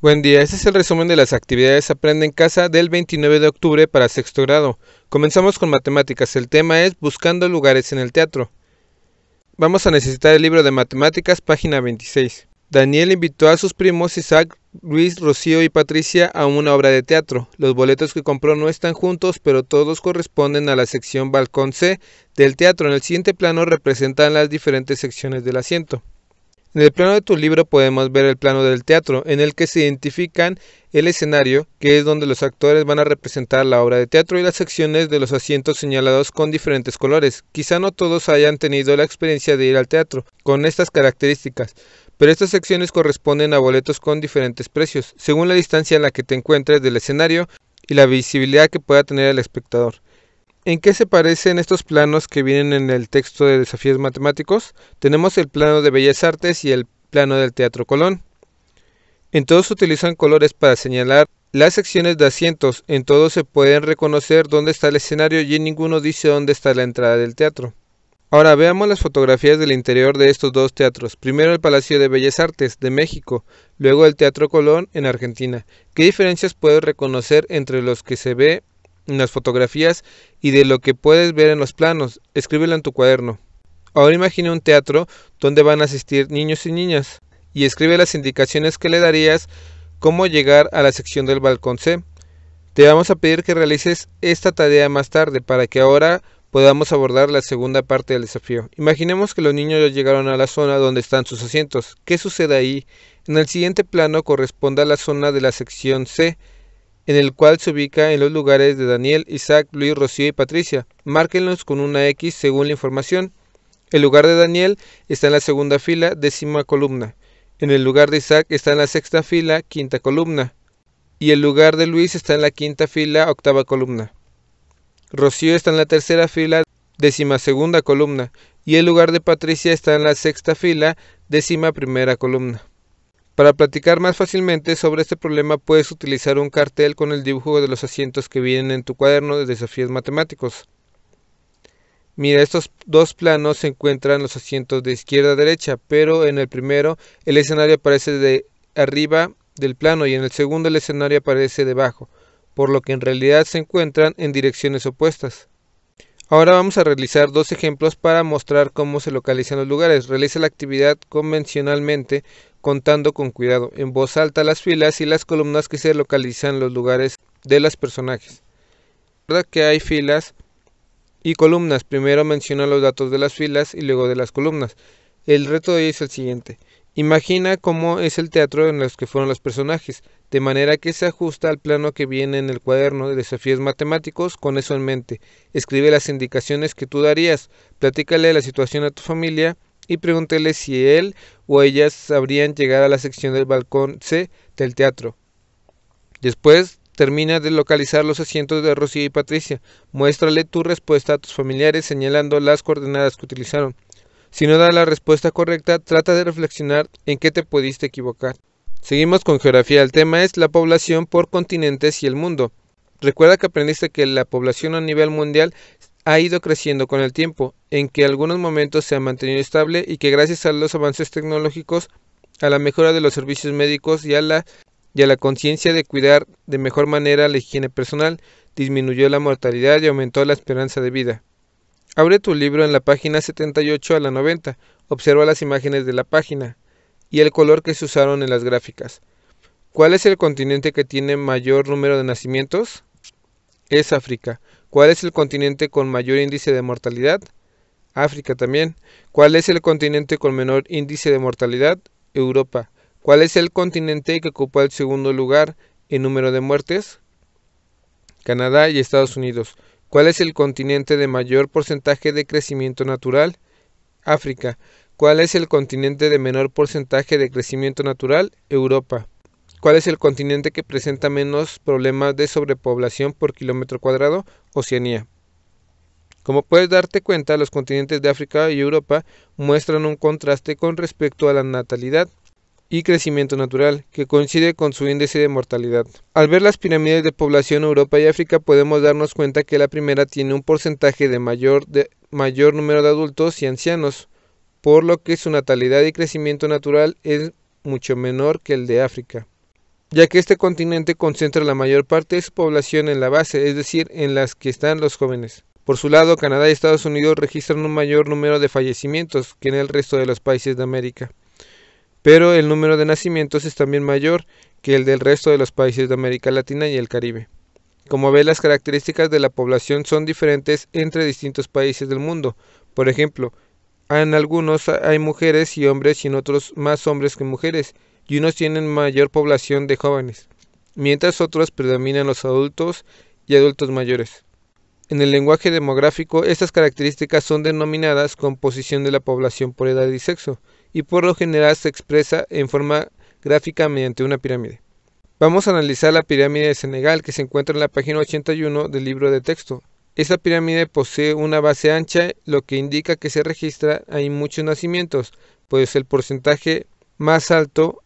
Buen día, este es el resumen de las actividades Aprende en Casa del 29 de octubre para sexto grado. Comenzamos con matemáticas, el tema es Buscando lugares en el teatro. Vamos a necesitar el libro de matemáticas, página 26. Daniel invitó a sus primos Isaac, Luis, Rocío y Patricia a una obra de teatro. Los boletos que compró no están juntos, pero todos corresponden a la sección balcón C del teatro. En el siguiente plano representan las diferentes secciones del asiento. En el plano de tu libro podemos ver el plano del teatro, en el que se identifican el escenario, que es donde los actores van a representar la obra de teatro y las secciones de los asientos señalados con diferentes colores. Quizá no todos hayan tenido la experiencia de ir al teatro con estas características, pero estas secciones corresponden a boletos con diferentes precios, según la distancia en la que te encuentres del escenario y la visibilidad que pueda tener el espectador. ¿En qué se parecen estos planos que vienen en el texto de Desafíos Matemáticos? Tenemos el plano de Bellas Artes y el plano del Teatro Colón. En todos se utilizan colores para señalar las secciones de asientos, en todos se pueden reconocer dónde está el escenario y en ninguno dice dónde está la entrada del teatro. Ahora veamos las fotografías del interior de estos dos teatros. Primero el Palacio de Bellas Artes de México, luego el Teatro Colón en Argentina. ¿Qué diferencias puedes reconocer entre los que se ve las fotografías y de lo que puedes ver en los planos. Escríbelo en tu cuaderno. Ahora imagina un teatro donde van a asistir niños y niñas y escribe las indicaciones que le darías cómo llegar a la sección del balcón C. Te vamos a pedir que realices esta tarea más tarde para que ahora podamos abordar la segunda parte del desafío. Imaginemos que los niños ya llegaron a la zona donde están sus asientos. ¿Qué sucede ahí? En el siguiente plano corresponde a la zona de la sección C en el cual se ubica en los lugares de Daniel, Isaac, Luis, Rocío y Patricia. Márquenlos con una X según la información. El lugar de Daniel está en la segunda fila, décima columna. En el lugar de Isaac está en la sexta fila, quinta columna. Y el lugar de Luis está en la quinta fila, octava columna. Rocío está en la tercera fila, décima segunda columna. Y el lugar de Patricia está en la sexta fila, décima primera columna. Para platicar más fácilmente sobre este problema puedes utilizar un cartel con el dibujo de los asientos que vienen en tu cuaderno de desafíos matemáticos. Mira, estos dos planos se encuentran los asientos de izquierda a derecha, pero en el primero el escenario aparece de arriba del plano y en el segundo el escenario aparece debajo, por lo que en realidad se encuentran en direcciones opuestas. Ahora vamos a realizar dos ejemplos para mostrar cómo se localizan los lugares. Realiza la actividad convencionalmente contando con cuidado en voz alta las filas y las columnas que se localizan los lugares de los personajes. Recuerda que hay filas y columnas. Primero menciona los datos de las filas y luego de las columnas. El reto de hoy es el siguiente. Imagina cómo es el teatro en los que fueron los personajes, de manera que se ajusta al plano que viene en el cuaderno de desafíos matemáticos con eso en mente. Escribe las indicaciones que tú darías, platícale la situación a tu familia y pregúntele si él o ellas sabrían llegar a la sección del balcón C del teatro. Después, termina de localizar los asientos de Rocío y Patricia. Muéstrale tu respuesta a tus familiares señalando las coordenadas que utilizaron. Si no da la respuesta correcta, trata de reflexionar en qué te pudiste equivocar. Seguimos con geografía. El tema es la población por continentes y el mundo. Recuerda que aprendiste que la población a nivel mundial ha ido creciendo con el tiempo, en que algunos momentos se ha mantenido estable y que gracias a los avances tecnológicos, a la mejora de los servicios médicos y a la, y a la conciencia de cuidar de mejor manera la higiene personal, disminuyó la mortalidad y aumentó la esperanza de vida. Abre tu libro en la página 78 a la 90, observa las imágenes de la página y el color que se usaron en las gráficas. ¿Cuál es el continente que tiene mayor número de nacimientos? Es África. ¿Cuál es el continente con mayor índice de mortalidad? África también. ¿Cuál es el continente con menor índice de mortalidad? Europa. ¿Cuál es el continente que ocupa el segundo lugar en número de muertes? Canadá y Estados Unidos. ¿Cuál es el continente de mayor porcentaje de crecimiento natural? África. ¿Cuál es el continente de menor porcentaje de crecimiento natural? Europa. ¿Cuál es el continente que presenta menos problemas de sobrepoblación por kilómetro cuadrado? Oceanía. Como puedes darte cuenta, los continentes de África y Europa muestran un contraste con respecto a la natalidad y crecimiento natural, que coincide con su índice de mortalidad. Al ver las pirámides de población Europa y África podemos darnos cuenta que la primera tiene un porcentaje de mayor, de, mayor número de adultos y ancianos, por lo que su natalidad y crecimiento natural es mucho menor que el de África ya que este continente concentra la mayor parte de su población en la base, es decir, en las que están los jóvenes. Por su lado, Canadá y Estados Unidos registran un mayor número de fallecimientos que en el resto de los países de América, pero el número de nacimientos es también mayor que el del resto de los países de América Latina y el Caribe. Como ve, las características de la población son diferentes entre distintos países del mundo. Por ejemplo, en algunos hay mujeres y hombres y en otros más hombres que mujeres, y unos tienen mayor población de jóvenes, mientras otros predominan los adultos y adultos mayores. En el lenguaje demográfico, estas características son denominadas composición de la población por edad y sexo, y por lo general se expresa en forma gráfica mediante una pirámide. Vamos a analizar la pirámide de Senegal que se encuentra en la página 81 del libro de texto. Esta pirámide posee una base ancha, lo que indica que se registra hay muchos nacimientos, pues el porcentaje más alto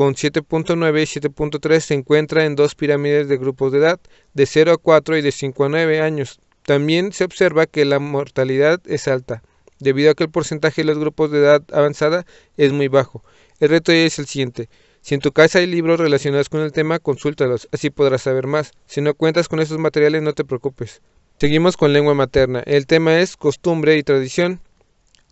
con 7.9 y 7.3 se encuentra en dos pirámides de grupos de edad, de 0 a 4 y de 5 a 9 años. También se observa que la mortalidad es alta, debido a que el porcentaje de los grupos de edad avanzada es muy bajo. El reto es el siguiente. Si en tu casa hay libros relacionados con el tema, consúltalos, así podrás saber más. Si no cuentas con estos materiales, no te preocupes. Seguimos con lengua materna. El tema es costumbre y tradición.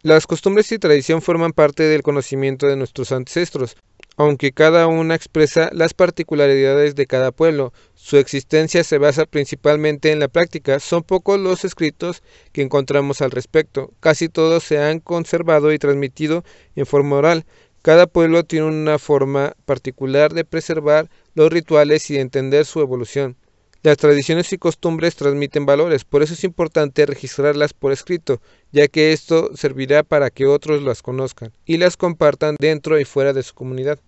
Las costumbres y tradición forman parte del conocimiento de nuestros ancestros aunque cada una expresa las particularidades de cada pueblo. Su existencia se basa principalmente en la práctica. Son pocos los escritos que encontramos al respecto. Casi todos se han conservado y transmitido en forma oral. Cada pueblo tiene una forma particular de preservar los rituales y de entender su evolución. Las tradiciones y costumbres transmiten valores, por eso es importante registrarlas por escrito, ya que esto servirá para que otros las conozcan y las compartan dentro y fuera de su comunidad.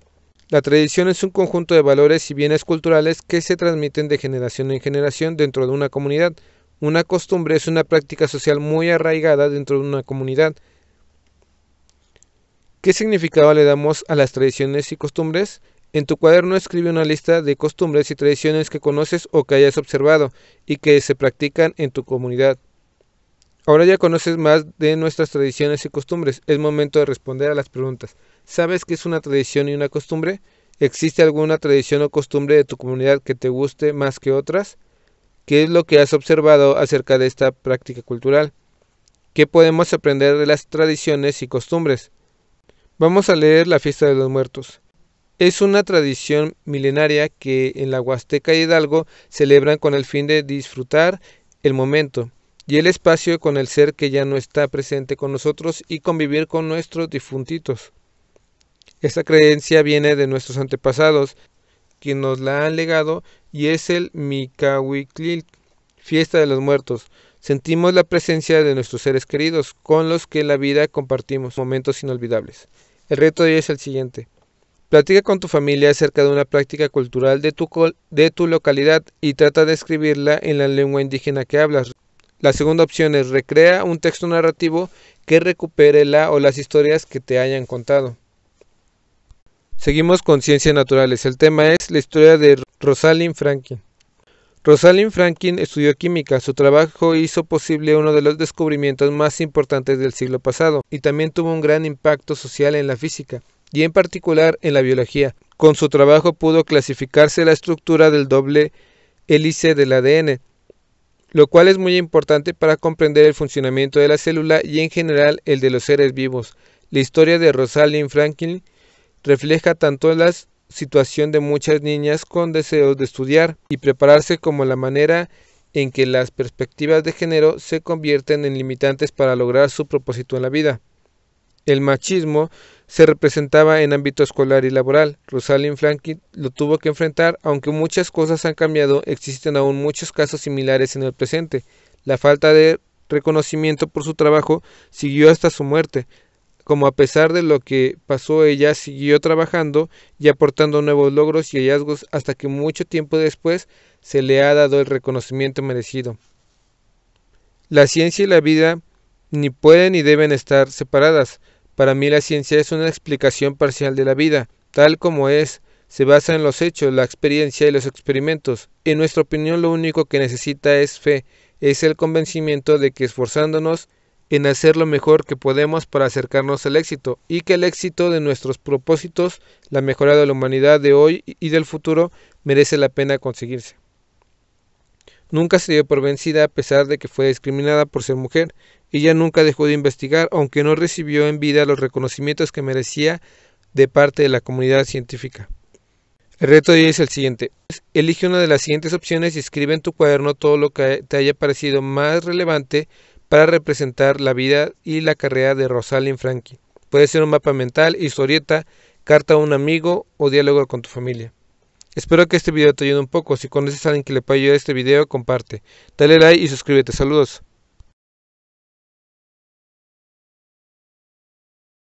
La tradición es un conjunto de valores y bienes culturales que se transmiten de generación en generación dentro de una comunidad. Una costumbre es una práctica social muy arraigada dentro de una comunidad. ¿Qué significado le damos a las tradiciones y costumbres? En tu cuaderno escribe una lista de costumbres y tradiciones que conoces o que hayas observado y que se practican en tu comunidad. Ahora ya conoces más de nuestras tradiciones y costumbres. Es momento de responder a las preguntas. ¿Sabes qué es una tradición y una costumbre? ¿Existe alguna tradición o costumbre de tu comunidad que te guste más que otras? ¿Qué es lo que has observado acerca de esta práctica cultural? ¿Qué podemos aprender de las tradiciones y costumbres? Vamos a leer La fiesta de los muertos. Es una tradición milenaria que en la Huasteca y Hidalgo celebran con el fin de disfrutar el momento y el espacio con el ser que ya no está presente con nosotros y convivir con nuestros difuntitos. Esta creencia viene de nuestros antepasados, quienes nos la han legado, y es el Mikawiklil, fiesta de los muertos. Sentimos la presencia de nuestros seres queridos, con los que la vida compartimos momentos inolvidables. El reto de hoy es el siguiente. Platica con tu familia acerca de una práctica cultural de tu, localidad y trata de escribirla en la lengua indígena que hablas. La segunda opción es recrea un texto narrativo que recupere la o las historias que te hayan contado. Seguimos con ciencias naturales. El tema es la historia de Rosalind Franklin. Rosalind Franklin estudió química. Su trabajo hizo posible uno de los descubrimientos más importantes del siglo pasado y también tuvo un gran impacto social en la física y en particular en la biología. Con su trabajo pudo clasificarse la estructura del doble hélice del ADN, lo cual es muy importante para comprender el funcionamiento de la célula y en general el de los seres vivos. La historia de Rosalind Franklin refleja tanto la situación de muchas niñas con deseos de estudiar y prepararse como la manera en que las perspectivas de género se convierten en limitantes para lograr su propósito en la vida el machismo se representaba en ámbito escolar y laboral. Rosalind Franklin lo tuvo que enfrentar, aunque muchas cosas han cambiado, existen aún muchos casos similares en el presente. La falta de reconocimiento por su trabajo siguió hasta su muerte. Como a pesar de lo que pasó, ella siguió trabajando y aportando nuevos logros y hallazgos hasta que mucho tiempo después se le ha dado el reconocimiento merecido. La ciencia y la vida ni pueden ni deben estar separadas. Para mí la ciencia es una explicación parcial de la vida, tal como es, se basa en los hechos, la experiencia y los experimentos. En nuestra opinión lo único que necesita es fe, es el convencimiento de que esforzándonos en hacer lo mejor que podemos para acercarnos al éxito y que el éxito de nuestros propósitos, la mejora de la humanidad de hoy y del futuro, merece la pena conseguirse. Nunca se dio por vencida a pesar de que fue discriminada por ser mujer. Ella nunca dejó de investigar, aunque no recibió en vida los reconocimientos que merecía de parte de la comunidad científica. El reto de hoy es el siguiente. Elige una de las siguientes opciones y escribe en tu cuaderno todo lo que te haya parecido más relevante para representar la vida y la carrera de Rosalind Frankie. Puede ser un mapa mental, historieta, carta a un amigo o diálogo con tu familia. Espero que este video te ayude un poco. Si conoces a alguien que le pueda ayudar este video, comparte. Dale like y suscríbete. Saludos.